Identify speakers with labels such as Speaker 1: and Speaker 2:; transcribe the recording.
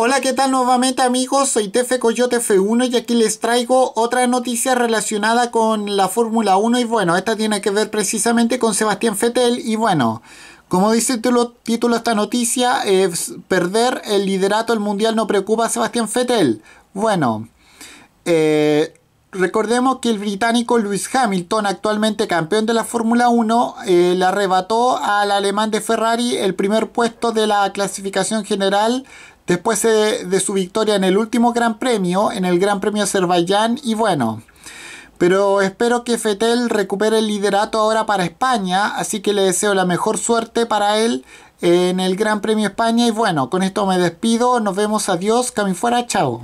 Speaker 1: Hola, ¿qué tal nuevamente amigos? Soy Tefe Coyote F1 y aquí les traigo otra noticia relacionada con la Fórmula 1 y bueno, esta tiene que ver precisamente con Sebastián Fettel y bueno, como dice el título, esta noticia, es perder el liderato del Mundial no preocupa a Sebastián Fettel. Bueno, eh, Recordemos que el británico Lewis Hamilton, actualmente campeón de la Fórmula 1, eh, le arrebató al alemán de Ferrari el primer puesto de la clasificación general Después de su victoria en el último Gran Premio, en el Gran Premio Azerbaiyán, y bueno, pero espero que Fetel recupere el liderato ahora para España, así que le deseo la mejor suerte para él en el Gran Premio España y bueno, con esto me despido, nos vemos, adiós, camin fuera, chao.